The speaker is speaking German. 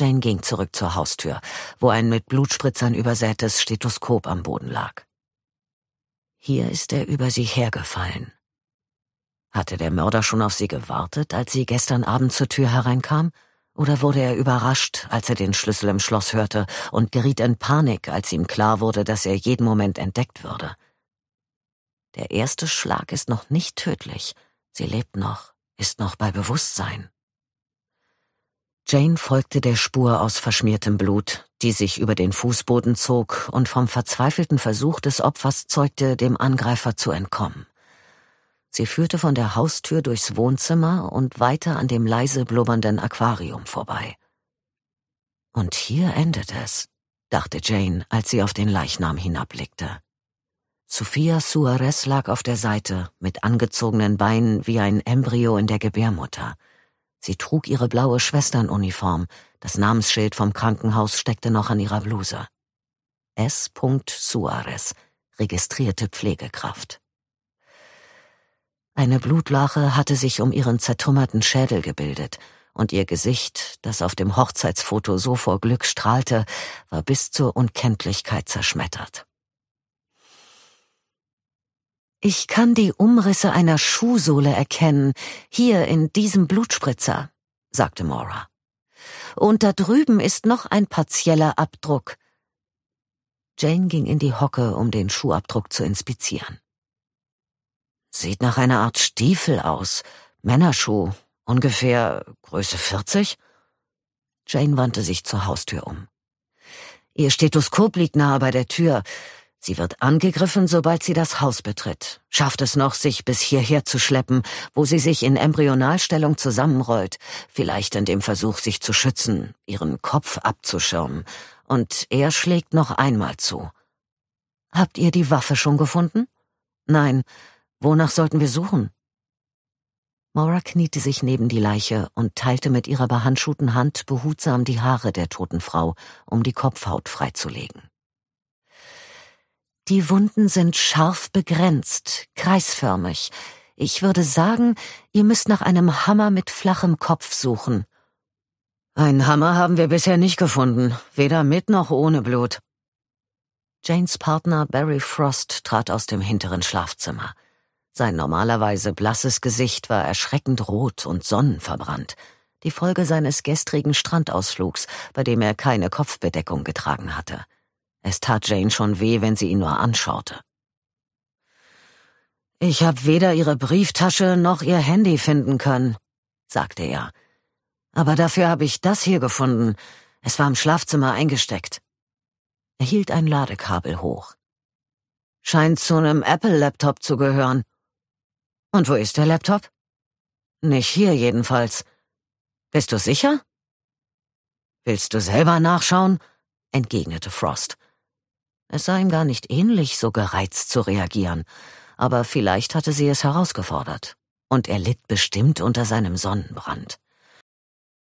Jane ging zurück zur Haustür, wo ein mit Blutspritzern übersätes Stethoskop am Boden lag. Hier ist er über sie hergefallen. Hatte der Mörder schon auf sie gewartet, als sie gestern Abend zur Tür hereinkam? Oder wurde er überrascht, als er den Schlüssel im Schloss hörte und geriet in Panik, als ihm klar wurde, dass er jeden Moment entdeckt würde? Der erste Schlag ist noch nicht tödlich. Sie lebt noch, ist noch bei Bewusstsein. Jane folgte der Spur aus verschmiertem Blut, die sich über den Fußboden zog und vom verzweifelten Versuch des Opfers zeugte, dem Angreifer zu entkommen. Sie führte von der Haustür durchs Wohnzimmer und weiter an dem leise blubbernden Aquarium vorbei. Und hier endet es, dachte Jane, als sie auf den Leichnam hinabblickte. Sophia Suarez lag auf der Seite, mit angezogenen Beinen wie ein Embryo in der Gebärmutter – Sie trug ihre blaue Schwesternuniform, das Namensschild vom Krankenhaus steckte noch an ihrer Bluse. S. Suarez, registrierte Pflegekraft. Eine Blutlache hatte sich um ihren zertrümmerten Schädel gebildet, und ihr Gesicht, das auf dem Hochzeitsfoto so vor Glück strahlte, war bis zur Unkenntlichkeit zerschmettert. Ich kann die Umrisse einer Schuhsohle erkennen, hier in diesem Blutspritzer, sagte Mora. Und da drüben ist noch ein partieller Abdruck. Jane ging in die Hocke, um den Schuhabdruck zu inspizieren. Sieht nach einer Art Stiefel aus, Männerschuh, ungefähr Größe 40. Jane wandte sich zur Haustür um. Ihr Stethoskop liegt nahe bei der Tür. Sie wird angegriffen, sobald sie das Haus betritt, schafft es noch, sich bis hierher zu schleppen, wo sie sich in Embryonalstellung zusammenrollt, vielleicht in dem Versuch, sich zu schützen, ihren Kopf abzuschirmen, und er schlägt noch einmal zu. Habt ihr die Waffe schon gefunden? Nein. Wonach sollten wir suchen? Maura kniete sich neben die Leiche und teilte mit ihrer behandschuhten Hand behutsam die Haare der toten Frau, um die Kopfhaut freizulegen. Die Wunden sind scharf begrenzt, kreisförmig. Ich würde sagen, ihr müsst nach einem Hammer mit flachem Kopf suchen. Ein Hammer haben wir bisher nicht gefunden, weder mit noch ohne Blut. Janes Partner Barry Frost trat aus dem hinteren Schlafzimmer. Sein normalerweise blasses Gesicht war erschreckend rot und sonnenverbrannt, die Folge seines gestrigen Strandausflugs, bei dem er keine Kopfbedeckung getragen hatte. Es tat Jane schon weh, wenn sie ihn nur anschaute. Ich habe weder ihre Brieftasche noch ihr Handy finden können, sagte er. Aber dafür habe ich das hier gefunden. Es war im Schlafzimmer eingesteckt. Er hielt ein Ladekabel hoch. Scheint zu einem Apple-Laptop zu gehören. Und wo ist der Laptop? Nicht hier jedenfalls. Bist du sicher? Willst du selber nachschauen? entgegnete Frost. Es sah ihm gar nicht ähnlich, so gereizt zu reagieren, aber vielleicht hatte sie es herausgefordert, und er litt bestimmt unter seinem Sonnenbrand.